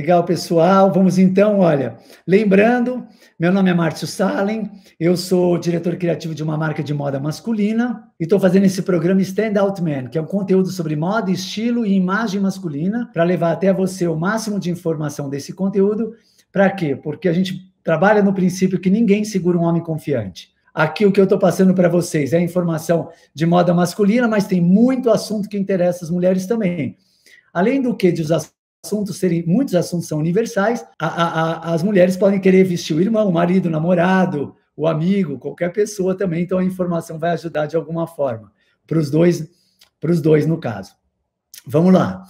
Legal, pessoal. Vamos então, olha, lembrando, meu nome é Márcio Salem, eu sou diretor criativo de uma marca de moda masculina e estou fazendo esse programa Stand Out Man, que é um conteúdo sobre moda, estilo e imagem masculina, para levar até você o máximo de informação desse conteúdo. Para quê? Porque a gente trabalha no princípio que ninguém segura um homem confiante. Aqui o que eu estou passando para vocês é informação de moda masculina, mas tem muito assunto que interessa as mulheres também. Além do que, de usar assuntos serem, muitos assuntos são universais, a, a, a, as mulheres podem querer vestir o irmão, o marido, o namorado, o amigo, qualquer pessoa também, então a informação vai ajudar de alguma forma, para os dois, os dois no caso. Vamos lá.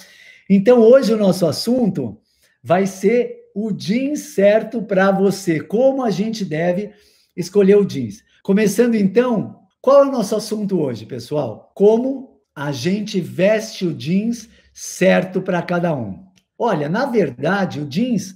Então hoje o nosso assunto vai ser o jeans certo para você, como a gente deve escolher o jeans. Começando então, qual é o nosso assunto hoje, pessoal? Como a gente veste o jeans certo para cada um. Olha, na verdade, o jeans,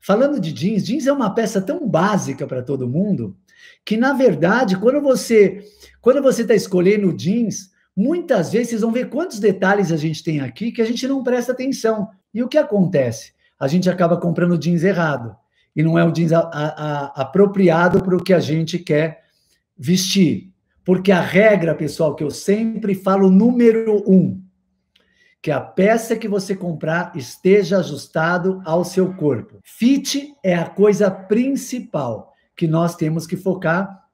falando de jeans, jeans é uma peça tão básica para todo mundo que, na verdade, quando você quando você está escolhendo jeans, muitas vezes vocês vão ver quantos detalhes a gente tem aqui que a gente não presta atenção. E o que acontece? A gente acaba comprando jeans errado e não é o jeans a, a, a, apropriado para o que a gente quer vestir. Porque a regra, pessoal, que eu sempre falo, número um, que a peça que você comprar esteja ajustado ao seu corpo. Fit é a coisa principal que nós temos que focar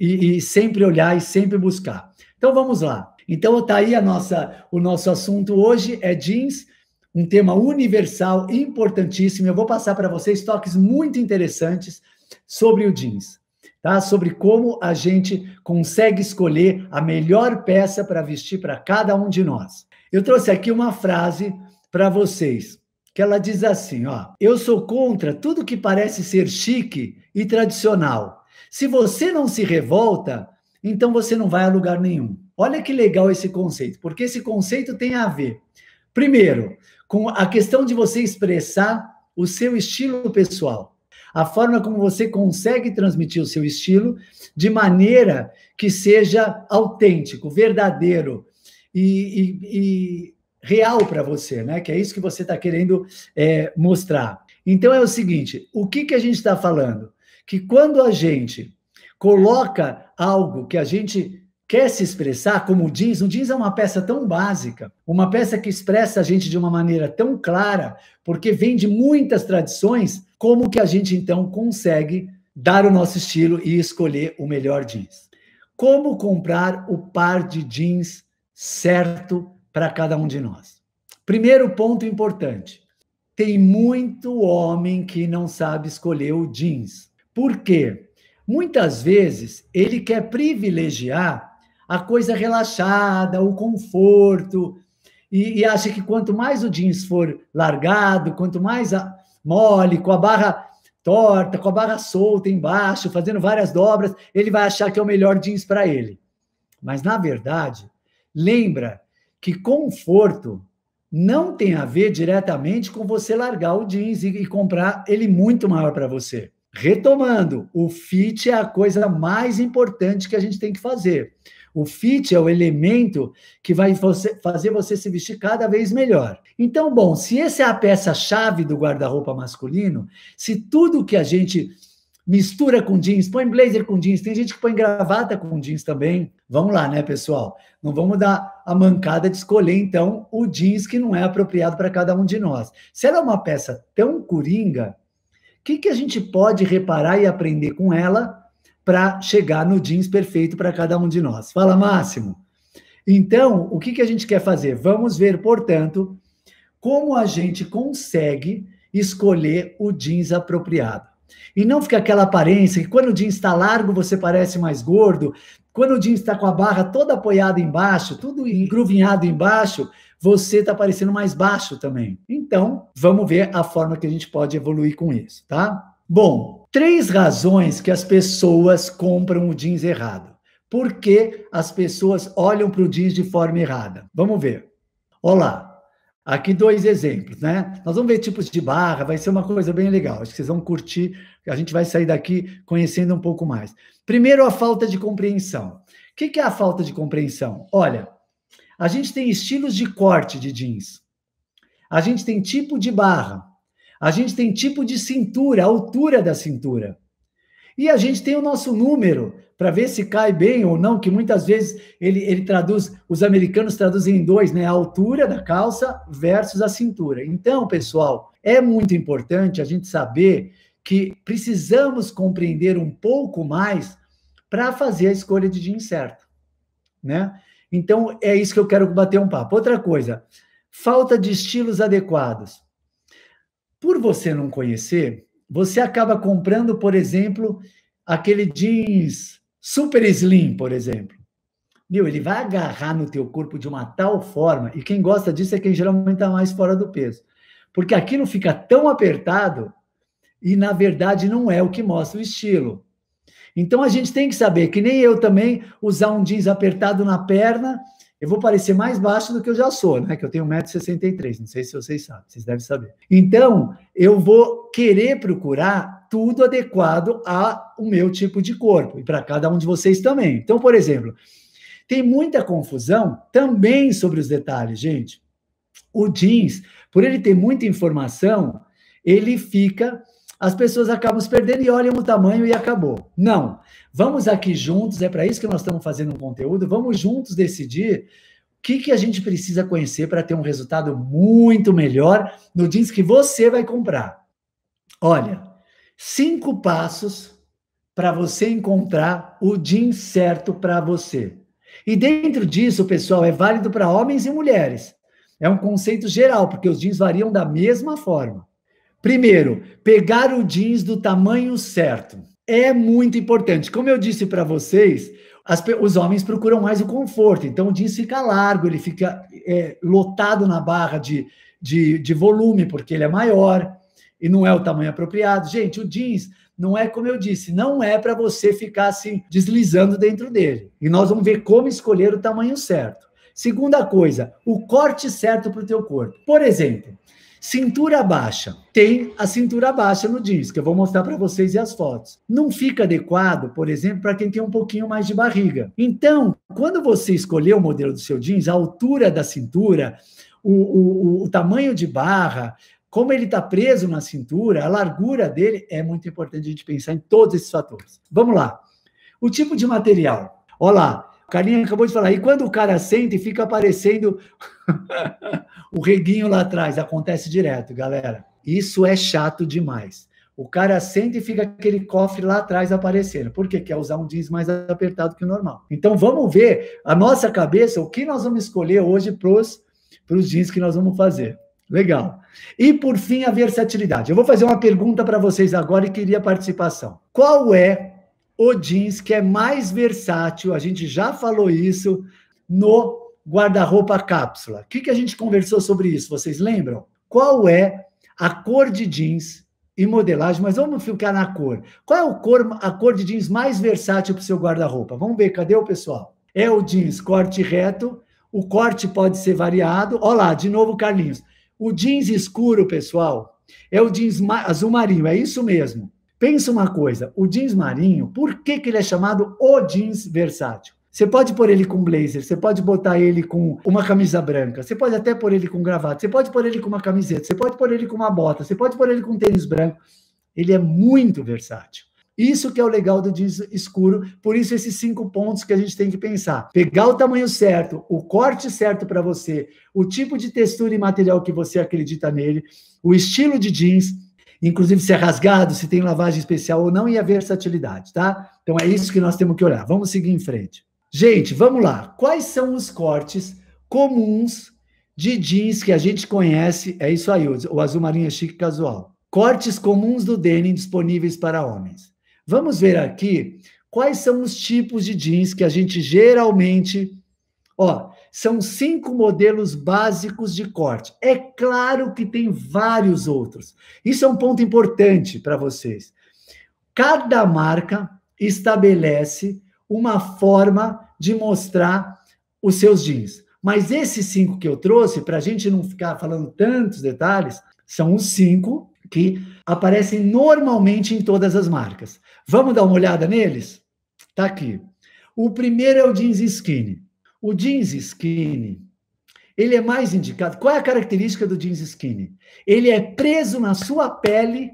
e, e sempre olhar e sempre buscar. Então vamos lá. Então tá aí a nossa, o nosso assunto hoje é jeans, um tema universal importantíssimo. Eu vou passar para vocês toques muito interessantes sobre o jeans. Tá? Sobre como a gente consegue escolher a melhor peça para vestir para cada um de nós. Eu trouxe aqui uma frase para vocês, que ela diz assim, ó: "Eu sou contra tudo que parece ser chique e tradicional. Se você não se revolta, então você não vai a lugar nenhum." Olha que legal esse conceito, porque esse conceito tem a ver, primeiro, com a questão de você expressar o seu estilo pessoal a forma como você consegue transmitir o seu estilo de maneira que seja autêntico, verdadeiro, e, e, e real para você, né? Que é isso que você está querendo é, mostrar. Então é o seguinte: o que, que a gente está falando? Que quando a gente coloca algo que a gente quer se expressar, como o jeans, o jeans é uma peça tão básica, uma peça que expressa a gente de uma maneira tão clara, porque vem de muitas tradições, como que a gente então consegue dar o nosso estilo e escolher o melhor jeans? Como comprar o par de jeans certo para cada um de nós. Primeiro ponto importante: tem muito homem que não sabe escolher o jeans. Por quê? Muitas vezes ele quer privilegiar a coisa relaxada, o conforto, e, e acha que quanto mais o jeans for largado, quanto mais a, mole, com a barra torta, com a barra solta embaixo, fazendo várias dobras, ele vai achar que é o melhor jeans para ele. Mas, na verdade, Lembra que conforto não tem a ver diretamente com você largar o jeans e, comprar ele muito maior para você. Retomando, o fit é a coisa mais importante que a gente tem que fazer. O fit é o elemento que vai fazer você se vestir cada vez melhor. Então, bom, se essa é a peça-chave do guarda-roupa masculino, se tudo que a gente mistura com jeans, põe blazer com jeans, tem gente que põe gravata com jeans também. Vamos lá, né, pessoal? Não vamos dar a mancada de escolher, então, o jeans que não é apropriado para cada um de nós. Se ela é uma peça tão coringa, o que, que a gente pode reparar e aprender com ela para chegar no jeans perfeito para cada um de nós? Fala, Máximo. Então, o que, que a gente quer fazer? Vamos ver, portanto, como a gente consegue escolher o jeans apropriado. E não fica aquela aparência que quando o jeans está largo você parece mais gordo, quando o jeans está com a barra toda apoiada embaixo, tudo engruvinhado embaixo, você está parecendo mais baixo também. Então, vamos ver a forma que a gente pode evoluir com isso, tá? Bom, três razões que as pessoas compram o jeans errado. Por que as pessoas olham para o jeans de forma errada? Vamos ver. Olá, Aqui dois exemplos, né? Nós vamos ver tipos de barra, vai ser uma coisa bem legal. Acho que vocês vão curtir. A gente vai sair daqui conhecendo um pouco mais. Primeiro, a falta de compreensão. O que é a falta de compreensão? Olha, a gente tem estilos de corte de jeans, a gente tem tipo de barra, a gente tem tipo de cintura, altura da cintura. E a gente tem o nosso número para ver se cai bem ou não, que muitas vezes ele, ele traduz, os americanos traduzem em dois, né? A altura da calça versus a cintura. Então, pessoal, é muito importante a gente saber que precisamos compreender um pouco mais para fazer a escolha de jeans certo, né? Então, é isso que eu quero bater um papo. Outra coisa, falta de estilos adequados. Por você não conhecer, você acaba comprando, por exemplo, aquele jeans super slim, por exemplo. Meu, ele vai agarrar no teu corpo de uma tal forma, e quem gosta disso é quem geralmente está mais fora do peso. Porque aquilo fica tão apertado e, na verdade, não é o que mostra o estilo. Então a gente tem que saber, que nem eu também, usar um jeans apertado na perna eu vou parecer mais baixo do que eu já sou, né? Que eu tenho 1,63m, não sei se vocês sabem, vocês devem saber. Então, eu vou querer procurar tudo adequado ao meu tipo de corpo, e para cada um de vocês também. Então, por exemplo, tem muita confusão também sobre os detalhes, gente. O jeans, por ele ter muita informação, ele fica as pessoas acabam se perdendo e olham o tamanho e acabou. Não. Vamos aqui juntos, é para isso que nós estamos fazendo um conteúdo, vamos juntos decidir o que, que a gente precisa conhecer para ter um resultado muito melhor no jeans que você vai comprar. Olha, cinco passos para você encontrar o jeans certo para você. E dentro disso, pessoal, é válido para homens e mulheres. É um conceito geral, porque os jeans variam da mesma forma. Primeiro, pegar o jeans do tamanho certo é muito importante. Como eu disse para vocês, as, os homens procuram mais o conforto, então o jeans fica largo, ele fica é, lotado na barra de, de, de volume, porque ele é maior e não é o tamanho apropriado. Gente, o jeans não é como eu disse, não é para você ficar assim deslizando dentro dele. E nós vamos ver como escolher o tamanho certo. Segunda coisa, o corte certo para o teu corpo. Por exemplo, Cintura baixa. Tem a cintura baixa no jeans, que eu vou mostrar para vocês e as fotos. Não fica adequado, por exemplo, para quem tem um pouquinho mais de barriga. Então, quando você escolher o modelo do seu jeans, a altura da cintura, o, o, o tamanho de barra, como ele está preso na cintura, a largura dele, é muito importante a gente pensar em todos esses fatores. Vamos lá. O tipo de material. Olha lá, Carlinhos acabou de falar, e quando o cara sente, fica aparecendo o reguinho lá atrás. Acontece direto, galera. Isso é chato demais. O cara sente e fica aquele cofre lá atrás aparecendo, Por quê? quer usar um jeans mais apertado que o normal. Então vamos ver a nossa cabeça, o que nós vamos escolher hoje para os jeans que nós vamos fazer. Legal. E por fim, a versatilidade. Eu vou fazer uma pergunta para vocês agora e queria participação. Qual é o jeans que é mais versátil, a gente já falou isso no guarda-roupa cápsula. O que, que a gente conversou sobre isso? Vocês lembram? Qual é a cor de jeans e modelagem, mas vamos ficar na cor. Qual é a cor, a cor de jeans mais versátil para o seu guarda-roupa? Vamos ver, cadê o pessoal? É o jeans corte reto, o corte pode ser variado. Olha lá, de novo, Carlinhos. O jeans escuro, pessoal, é o jeans azul marinho, é isso mesmo. Pensa uma coisa, o jeans marinho, por que, que ele é chamado o jeans versátil? Você pode pôr ele com blazer, você pode botar ele com uma camisa branca, você pode até pôr ele com gravata, você pode pôr ele com uma camiseta, você pode pôr ele com uma bota, você pode pôr ele com um tênis branco. Ele é muito versátil. Isso que é o legal do jeans escuro, por isso esses cinco pontos que a gente tem que pensar. Pegar o tamanho certo, o corte certo para você, o tipo de textura e material que você acredita nele, o estilo de jeans, inclusive se é rasgado, se tem lavagem especial ou não, e a versatilidade, tá? Então é isso que nós temos que olhar. Vamos seguir em frente. Gente, vamos lá. Quais são os cortes comuns de jeans que a gente conhece? É isso aí, o azul marinho é chique casual. Cortes comuns do denim disponíveis para homens. Vamos ver aqui quais são os tipos de jeans que a gente geralmente. Ó, são cinco modelos básicos de corte. É claro que tem vários outros. Isso é um ponto importante para vocês. Cada marca estabelece uma forma de mostrar os seus jeans. Mas esses cinco que eu trouxe, para a gente não ficar falando tantos detalhes, são os cinco que aparecem normalmente em todas as marcas. Vamos dar uma olhada neles? Tá aqui. O primeiro é o jeans skinny. O jeans skinny, ele é mais indicado. Qual é a característica do jeans skinny? Ele é preso na sua pele,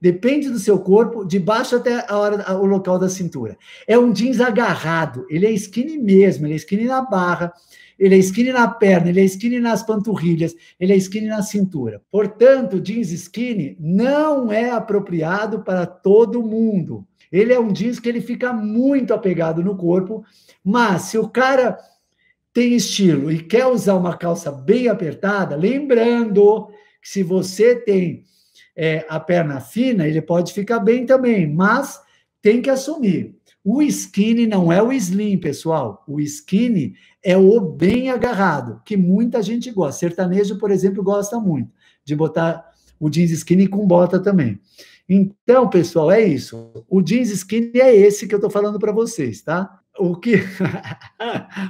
depende do seu corpo, de baixo até a hora, o local da cintura. É um jeans agarrado, ele é skinny mesmo, ele é skinny na barra, ele é skinny na perna, ele é skinny nas panturrilhas, ele é skinny na cintura. Portanto, jeans skinny não é apropriado para todo mundo. Ele é um jeans que ele fica muito apegado no corpo, mas se o cara tem estilo e quer usar uma calça bem apertada, lembrando que se você tem é, a perna fina, ele pode ficar bem também, mas tem que assumir. O skinny não é o slim, pessoal. O skinny é o bem agarrado, que muita gente gosta. Sertanejo, por exemplo, gosta muito de botar o jeans skinny com bota também. Então, pessoal, é isso. O jeans skinny é esse que eu estou falando para vocês, tá? o que.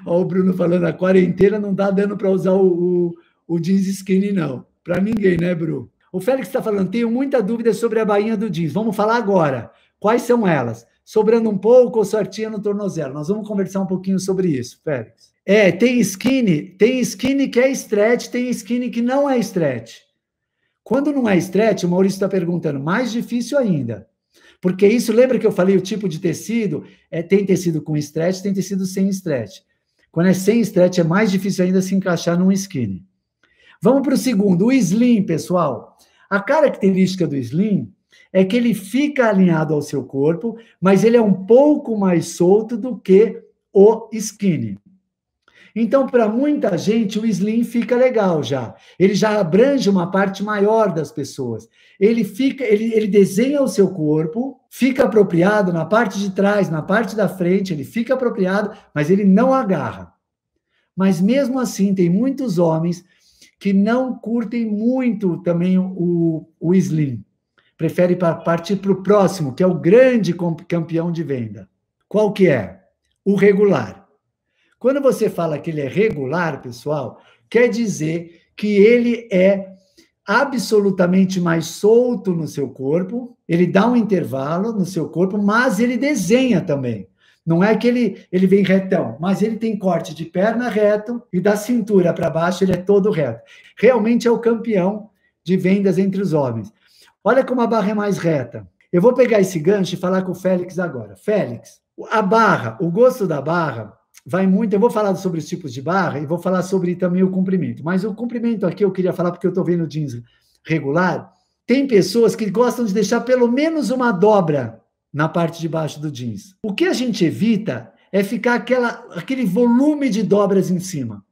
Olha o Bruno falando, a quarentena não dá tá dando para usar o, o, o, jeans skinny, não. Para ninguém, né, Bruno? O Félix está falando, tenho muita dúvida sobre a bainha do jeans. Vamos falar agora. Quais são elas? Sobrando um pouco ou sortinha no tornozelo? Nós vamos conversar um pouquinho sobre isso, Félix. É, tem skinny, tem skinny que é stretch, tem skinny que não é stretch. Quando não é stretch, o Maurício está perguntando, mais difícil ainda. Porque isso, lembra que eu falei o tipo de tecido? É, tem tecido com stretch, tem tecido sem stretch. Quando é sem stretch, é mais difícil ainda se encaixar num skinny. Vamos para o segundo, o slim, pessoal. A característica do slim é que ele fica alinhado ao seu corpo, mas ele é um pouco mais solto do que o skinny. Então, para muita gente, o slim fica legal já. Ele já abrange uma parte maior das pessoas. Ele fica, ele, ele desenha o seu corpo, fica apropriado na parte de trás, na parte da frente, ele fica apropriado, mas ele não agarra. Mas mesmo assim, tem muitos homens que não curtem muito também o, o slim. Prefere partir para o próximo, que é o grande campeão de venda. Qual que é? O regular. Quando você fala que ele é regular, pessoal, quer dizer que ele é absolutamente mais solto no seu corpo, ele dá um intervalo no seu corpo, mas ele desenha também. Não é que ele, ele vem retão, mas ele tem corte de perna reto e da cintura para baixo ele é todo reto. Realmente é o campeão de vendas entre os homens. Olha como a barra é mais reta. Eu vou pegar esse gancho e falar com o Félix agora. Félix, a barra, o gosto da barra vai muito. Eu vou falar sobre os tipos de barra e vou falar sobre também o comprimento. Mas o comprimento aqui eu queria falar porque eu estou vendo jeans regular. Tem pessoas que gostam de deixar pelo menos uma dobra na parte de baixo do jeans. O que a gente evita é ficar aquela, aquele volume de dobras em cima.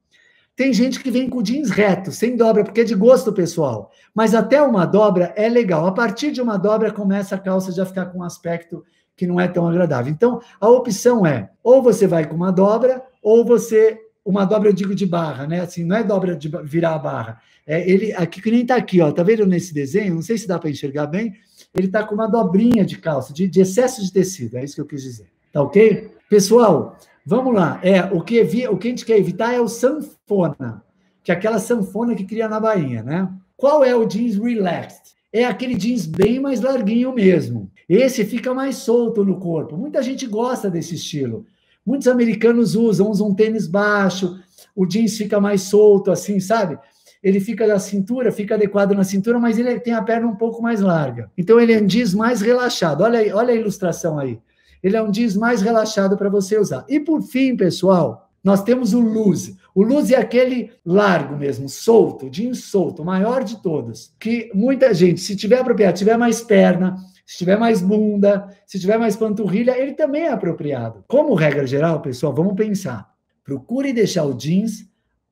Tem gente que vem com jeans reto, sem dobra, porque é de gosto pessoal. Mas até uma dobra é legal. A partir de uma dobra começa a calça já ficar com um aspecto que não é tão agradável. Então, a opção é ou você vai com uma dobra, ou você. Uma dobra, eu digo, de barra, né? Assim, não é dobra de virar a barra. É, ele, aqui que nem está aqui, ó. Tá vendo nesse desenho? Não sei se dá para enxergar bem. Ele está com uma dobrinha de calça, de, de excesso de tecido. É isso que eu quis dizer. Tá ok? Pessoal, vamos lá. É, o que, evi o que a gente quer evitar é o sanfona, que é aquela sanfona que cria na bainha, né? Qual é o jeans relaxed? É aquele jeans bem mais larguinho mesmo. Esse fica mais solto no corpo. Muita gente gosta desse estilo. Muitos americanos usam, usam um tênis baixo, o jeans fica mais solto, assim, sabe? Ele fica na cintura, fica adequado na cintura, mas ele tem a perna um pouco mais larga. Então ele é um jeans mais relaxado. Olha, aí, olha a ilustração aí. Ele é um jeans mais relaxado para você usar. E por fim, pessoal, nós temos o loose. O loose é aquele largo mesmo, solto, jeans solto, maior de todos. Que muita gente, se tiver apropriado, tiver mais perna, se tiver mais bunda, se tiver mais panturrilha, ele também é apropriado. Como regra geral, pessoal, vamos pensar. Procure deixar o jeans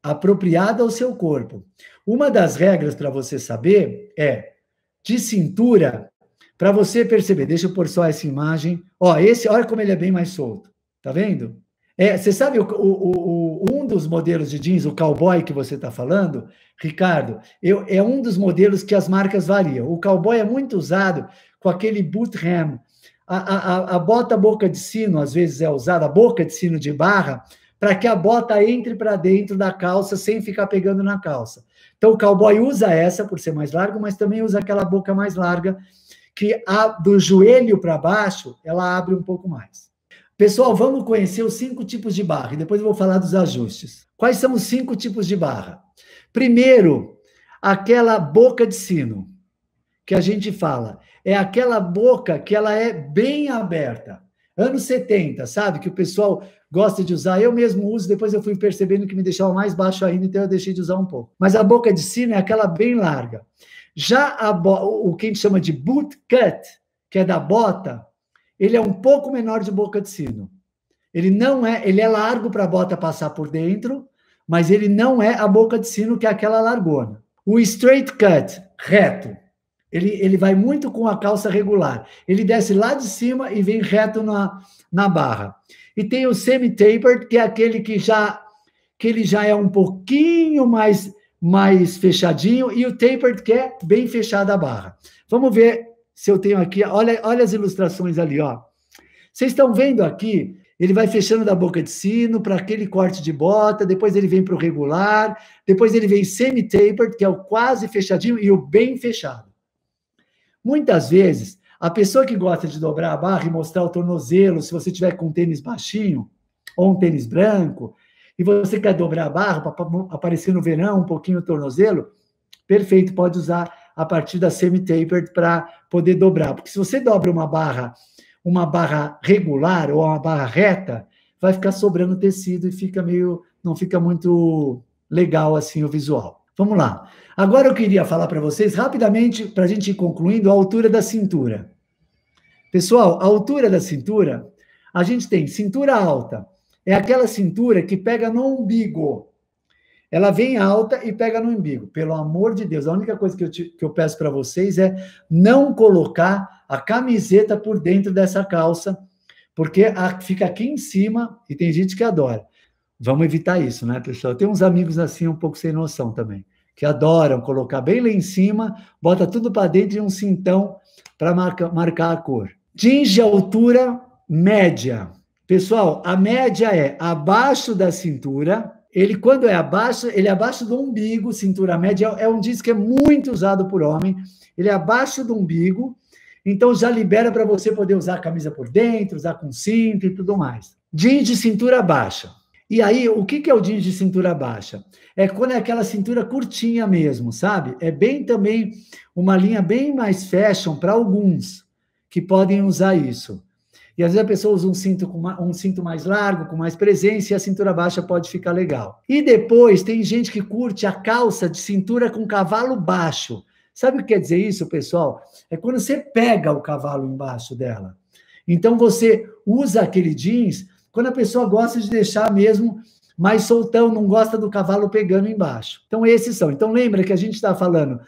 apropriado ao seu corpo. Uma das regras para você saber é de cintura, para você perceber. Deixa eu pôr só essa imagem. Ó, esse, olha como ele é bem mais solto. Tá vendo? É, você sabe o, o, o, um dos modelos de jeans, o cowboy que você está falando, Ricardo, eu, é um dos modelos que as marcas variam. O cowboy é muito usado com aquele boot A, a, a bota boca de sino, às vezes é usada, a boca de sino de barra, para que a bota entre para dentro da calça sem ficar pegando na calça. Então o cowboy usa essa por ser mais largo, mas também usa aquela boca mais larga que a, do joelho para baixo ela abre um pouco mais. Pessoal, vamos conhecer os cinco tipos de barra e depois eu vou falar dos ajustes. Quais são os cinco tipos de barra? Primeiro, aquela boca de sino que a gente fala é aquela boca que ela é bem aberta. Anos 70, sabe? Que o pessoal gosta de usar. Eu mesmo uso, depois eu fui percebendo que me deixava mais baixo ainda, então eu deixei de usar um pouco. Mas a boca de sino é aquela bem larga. Já a o que a gente chama de boot cut, que é da bota, ele é um pouco menor de boca de sino. Ele não é, ele é largo para a bota passar por dentro, mas ele não é a boca de sino que é aquela largona. O straight cut, reto, ele, ele vai muito com a calça regular. Ele desce lá de cima e vem reto na, na barra. E tem o semi-tapered, que é aquele que já que ele já é um pouquinho mais mais fechadinho e o tapered que é bem fechada a barra. Vamos ver se eu tenho aqui, olha, olha as ilustrações ali, ó. Vocês estão vendo aqui? Ele vai fechando da boca de sino para aquele corte de bota, depois ele vem para o regular, depois ele vem semi-tapered, que é o quase fechadinho, e o bem fechado. Muitas vezes, a pessoa que gosta de dobrar a barra e mostrar o tornozelo, se você tiver com um tênis baixinho ou um tênis branco, e você quer dobrar a barra para aparecer no verão um pouquinho o tornozelo, perfeito, pode usar a partir da semi-tapered para poder dobrar. Porque se você dobra uma barra, uma barra regular ou uma barra reta, vai ficar sobrando tecido e fica meio, não fica muito legal assim o visual. Vamos lá. Agora eu queria falar para vocês rapidamente, para a gente ir concluindo, a altura da cintura. Pessoal, a altura da cintura, a gente tem cintura alta. É aquela cintura que pega no umbigo. Ela vem alta e pega no umbigo. Pelo amor de Deus, a única coisa que eu, te, que eu peço para vocês é não colocar a camiseta por dentro dessa calça, porque a, fica aqui em cima e tem gente que adora. Vamos evitar isso, né, pessoal? Tem uns amigos assim um pouco sem noção também, que adoram colocar bem lá em cima, bota tudo para dentro e um cintão para marca, marcar a cor. Tinge a altura média. Pessoal, a média é abaixo da cintura. Ele, quando é abaixo, ele é abaixo do umbigo, cintura média, é, é um disco que é muito usado por homem. Ele é abaixo do umbigo, então já libera para você poder usar a camisa por dentro, usar com cinto e tudo mais. Jeans de cintura baixa. E aí, o que é o jeans de cintura baixa? É quando é aquela cintura curtinha mesmo, sabe? É bem também uma linha bem mais fashion para alguns que podem usar isso. E às vezes a pessoa usa um cinto, com uma, um cinto mais largo, com mais presença, e a cintura baixa pode ficar legal. E depois tem gente que curte a calça de cintura com cavalo baixo. Sabe o que quer dizer isso, pessoal? É quando você pega o cavalo embaixo dela. Então você usa aquele jeans quando a pessoa gosta de deixar mesmo mais soltão, não gosta do cavalo pegando embaixo. Então, esses são. Então, lembra que a gente está falando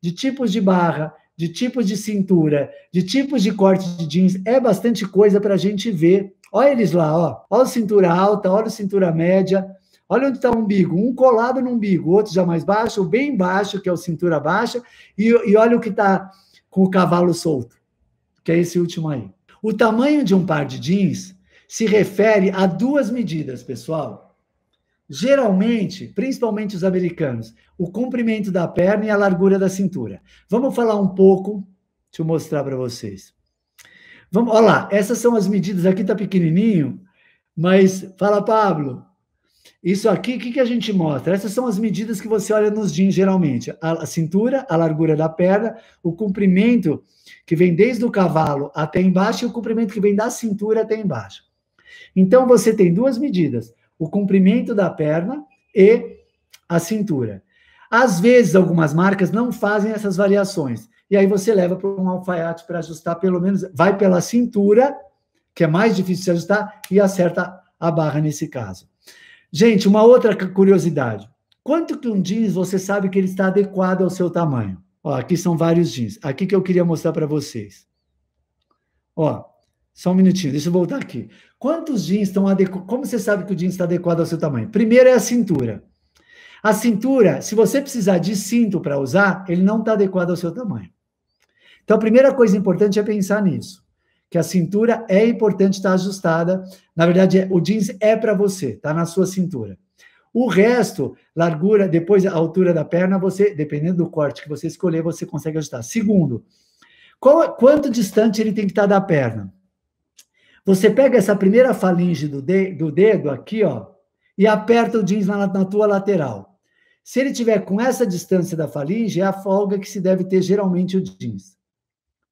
de tipos de barra, de tipos de cintura, de tipos de corte de jeans. É bastante coisa para a gente ver. Olha eles lá, ó. Olha o cintura alta, olha o cintura média. Olha onde está o umbigo. Um colado no umbigo, outro já mais baixo, bem baixo, que é o cintura baixa. E, e olha o que está com o cavalo solto, que é esse último aí. O tamanho de um par de jeans se refere a duas medidas, pessoal. Geralmente, principalmente os americanos, o comprimento da perna e a largura da cintura. Vamos falar um pouco, deixa eu mostrar para vocês. Vamos, olha lá, essas são as medidas, aqui está pequenininho, mas fala, Pablo. Isso aqui, o que, que a gente mostra? Essas são as medidas que você olha nos jeans, geralmente. A, a cintura, a largura da perna, o comprimento que vem desde o cavalo até embaixo e o comprimento que vem da cintura até embaixo. Então você tem duas medidas: o comprimento da perna e a cintura. Às vezes, algumas marcas não fazem essas variações. E aí você leva para um alfaiate para ajustar, pelo menos vai pela cintura, que é mais difícil de ajustar, e acerta a barra nesse caso. Gente, uma outra curiosidade. Quanto que um jeans você sabe que ele está adequado ao seu tamanho? Ó, aqui são vários jeans. Aqui que eu queria mostrar para vocês. Ó, só um minutinho, deixa eu voltar aqui. Quantos jeans estão adequados? Como você sabe que o jeans está adequado ao seu tamanho? Primeiro é a cintura. A cintura, se você precisar de cinto para usar, ele não está adequado ao seu tamanho. Então, a primeira coisa importante é pensar nisso. Que a cintura é importante estar tá ajustada. Na verdade, é, o jeans é para você, está na sua cintura. O resto, largura, depois a altura da perna, você, dependendo do corte que você escolher, você consegue ajustar. Segundo, qual, quanto distante ele tem que estar tá da perna? Você pega essa primeira falange do, de, do dedo aqui, ó, e aperta o jeans na, na tua lateral. Se ele tiver com essa distância da falange, é a folga que se deve ter geralmente o jeans.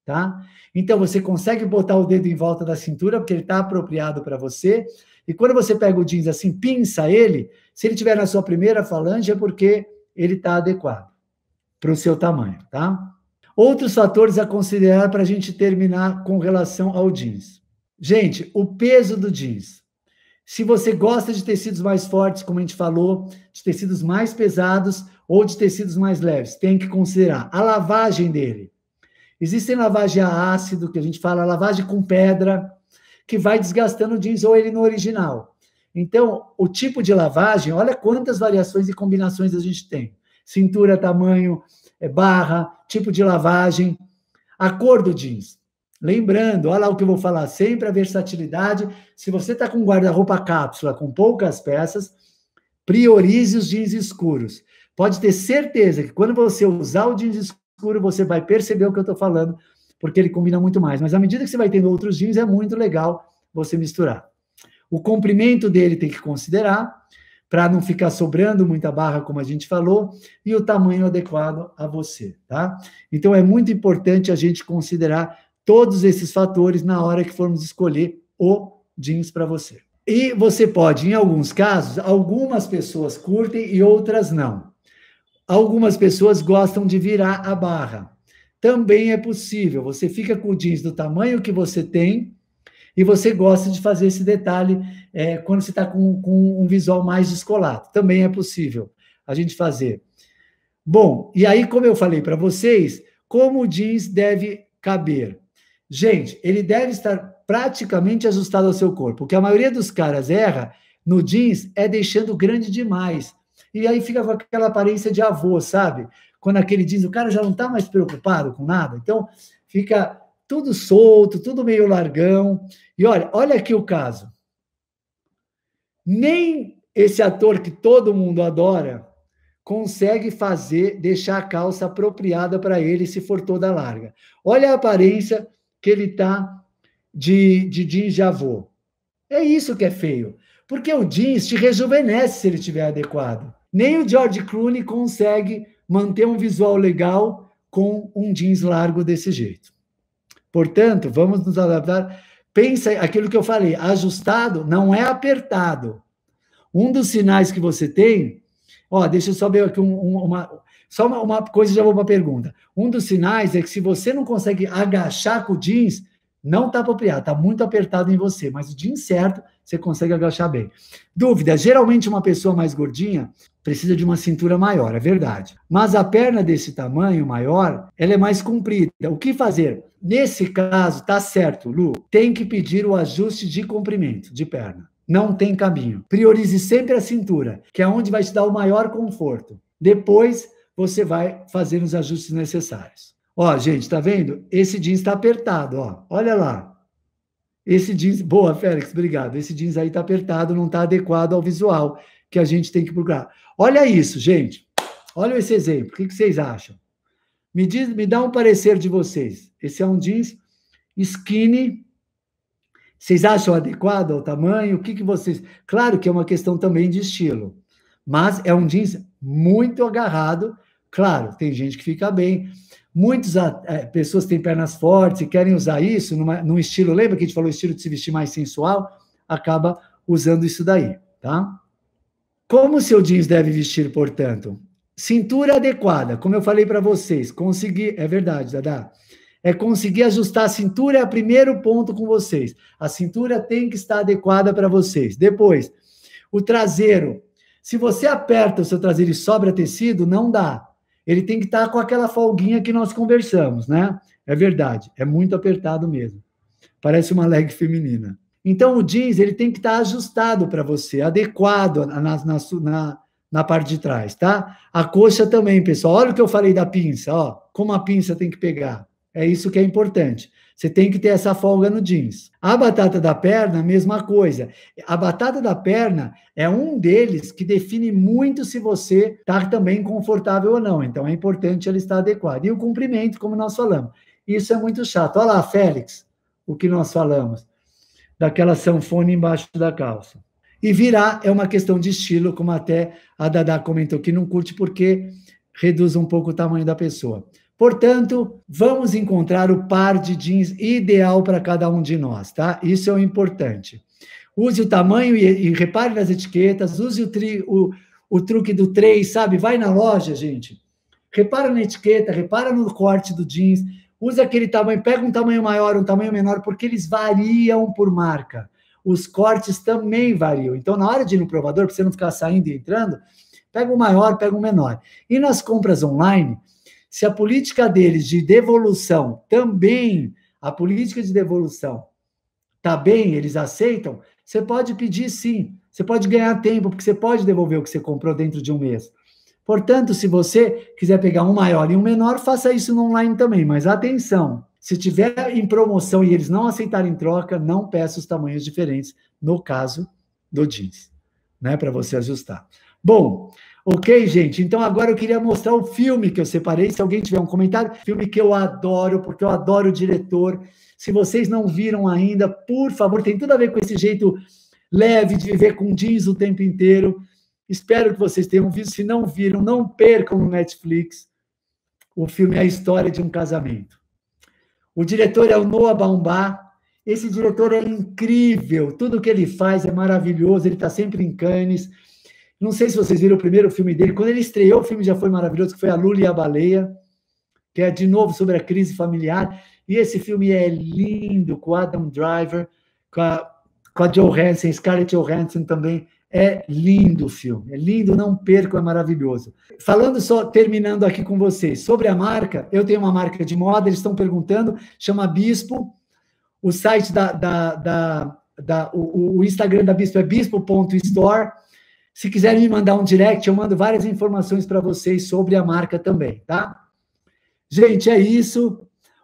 Tá? Então você consegue botar o dedo em volta da cintura, porque ele está apropriado para você. E quando você pega o jeans assim, pinça ele, se ele tiver na sua primeira falange, é porque ele está adequado para o seu tamanho, tá? Outros fatores a considerar para a gente terminar com relação ao jeans. Gente, o peso do jeans. Se você gosta de tecidos mais fortes, como a gente falou, de tecidos mais pesados ou de tecidos mais leves, tem que considerar a lavagem dele. Existem lavagem a ácido, que a gente fala, lavagem com pedra, que vai desgastando o jeans ou ele no original. Então, o tipo de lavagem, olha quantas variações e combinações a gente tem. Cintura, tamanho, é, barra, tipo de lavagem, a cor do jeans. Lembrando, olha lá o que eu vou falar sempre, a versatilidade. Se você está com guarda-roupa cápsula com poucas peças, priorize os jeans escuros. Pode ter certeza que quando você usar o jeans escuro, você vai perceber o que eu estou falando, porque ele combina muito mais. Mas à medida que você vai tendo outros jeans, é muito legal você misturar. O comprimento dele tem que considerar, para não ficar sobrando muita barra, como a gente falou, e o tamanho adequado a você, tá? Então é muito importante a gente considerar todos esses fatores na hora que formos escolher o jeans para você. E você pode, em alguns casos, algumas pessoas curtem e outras não. Algumas pessoas gostam de virar a barra. Também é possível, você fica com o jeans do tamanho que você tem e você gosta de fazer esse detalhe é, quando você está com, com um visual mais descolado. Também é possível a gente fazer. Bom, e aí, como eu falei para vocês, como o jeans deve caber? Gente, ele deve estar praticamente ajustado ao seu corpo. O que a maioria dos caras erra no jeans é deixando grande demais. E aí fica com aquela aparência de avô, sabe? Quando aquele jeans, o cara já não está mais preocupado com nada. Então, fica tudo solto, tudo meio largão. E olha, olha aqui o caso. Nem esse ator que todo mundo adora consegue fazer, deixar a calça apropriada para ele se for toda larga. Olha a aparência que ele está de, de jeans de avô. É isso que é feio. Porque o jeans te rejuvenesce se ele estiver adequado. Nem o George Clooney consegue manter um visual legal com um jeans largo desse jeito. Portanto, vamos nos adaptar. Pensa aquilo que eu falei, ajustado não é apertado. Um dos sinais que você tem, ó, deixa eu só ver aqui um, uma, só uma, uma coisa já vou para a pergunta. Um dos sinais é que se você não consegue agachar com o jeans, não está apropriado, está muito apertado em você, mas o jeans certo você consegue agachar bem. Dúvida: geralmente uma pessoa mais gordinha precisa de uma cintura maior, é verdade. Mas a perna desse tamanho maior, ela é mais comprida. O que fazer? Nesse caso, tá certo, Lu, tem que pedir o ajuste de comprimento de perna. Não tem caminho. Priorize sempre a cintura, que é onde vai te dar o maior conforto. Depois, você vai fazer os ajustes necessários. Ó, gente, tá vendo? Esse jeans está apertado, ó. Olha lá. Esse jeans, boa, Félix, obrigado. Esse jeans aí tá apertado, não tá adequado ao visual que a gente tem que procurar. Olha isso, gente. Olha esse exemplo. O que, vocês acham? Me diz, me dá um parecer de vocês. Esse é um jeans skinny. Vocês acham adequado ao tamanho? O que, que vocês? Claro que é uma questão também de estilo, mas é um jeans muito agarrado Claro, tem gente que fica bem. Muitas é, pessoas têm pernas fortes e querem usar isso numa, num estilo. Lembra que a gente falou estilo de se vestir mais sensual? Acaba usando isso daí, tá? Como o seu jeans deve vestir, portanto? Cintura adequada, como eu falei para vocês, conseguir, é verdade, Dada, é conseguir ajustar a cintura, é o primeiro ponto com vocês. A cintura tem que estar adequada para vocês. Depois, o traseiro. Se você aperta o seu traseiro e sobra tecido, não dá ele tem que estar com aquela folguinha que nós conversamos, né? É verdade, é muito apertado mesmo. Parece uma leg feminina. Então, o jeans ele tem que estar ajustado para você, adequado na, na, na, na, parte de trás, tá? A coxa também, pessoal. Olha o que eu falei da pinça, ó. Como a pinça tem que pegar. É isso que é importante. Você tem que ter essa folga no jeans. A batata da perna, mesma coisa. A batata da perna é um deles que define muito se você está também confortável ou não. Então é importante ela estar adequada. E o cumprimento, como nós falamos. Isso é muito chato. Olha lá, Félix, o que nós falamos daquela sanfona embaixo da calça. E virar é uma questão de estilo, como até a Dada comentou, que não curte porque reduz um pouco o tamanho da pessoa. Portanto, vamos encontrar o par de jeans ideal para cada um de nós, tá? Isso é o importante. Use o tamanho e, e repare nas etiquetas, use o, tri, o, o truque do 3, sabe? Vai na loja, gente. Repara na etiqueta, repara no corte do jeans, usa aquele tamanho, pega um tamanho maior, um tamanho menor, porque eles variam por marca. Os cortes também variam. Então, na hora de ir no provador, para você não ficar saindo e entrando, pega o um maior, pega o um menor. E nas compras online, se a política deles de devolução também, a política de devolução tá bem, eles aceitam, você pode pedir sim. Você pode ganhar tempo, porque você pode devolver o que você comprou dentro de um mês. Portanto, se você quiser pegar um maior e um menor, faça isso no online também. Mas atenção, se tiver em promoção e eles não aceitarem troca, não peça os tamanhos diferentes, no caso do jeans, né, para você ajustar. Bom, Ok, gente? Então agora eu queria mostrar o filme que eu separei. Se alguém tiver um comentário, filme que eu adoro, porque eu adoro o diretor. Se vocês não viram ainda, por favor, tem tudo a ver com esse jeito leve de viver com jeans o tempo inteiro. Espero que vocês tenham visto. Se não viram, não percam no Netflix. O filme é a história de um casamento. O diretor é o Noah Baumbach. Esse diretor é incrível. Tudo que ele faz é maravilhoso. Ele está sempre em Cannes. Não sei se vocês viram o primeiro filme dele. Quando ele estreou, o filme já foi maravilhoso, que foi A Lula e a Baleia, que é de novo sobre a crise familiar. E esse filme é lindo, com Adam Driver, com a, com a Scarlett Johansson também. É lindo o filme, é lindo, não perco, é maravilhoso. Falando só, terminando aqui com vocês, sobre a marca, eu tenho uma marca de moda, eles estão perguntando, chama Bispo, o site da, da, da, da o, o Instagram da Bispo é bispo.store, se quiserem me mandar um direct, eu mando várias informações para vocês sobre a marca também, tá? Gente, é isso.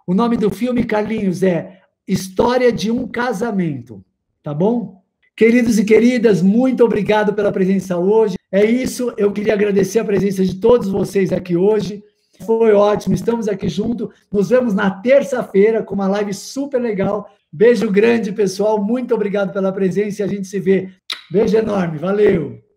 O nome do filme, Carlinhos, é História de um Casamento, tá bom? Queridos e queridas, muito obrigado pela presença hoje. É isso, eu queria agradecer a presença de todos vocês aqui hoje. Foi ótimo, estamos aqui junto. Nos vemos na terça-feira com uma live super legal. Beijo grande, pessoal. Muito obrigado pela presença e a gente se vê. Beijo enorme, valeu!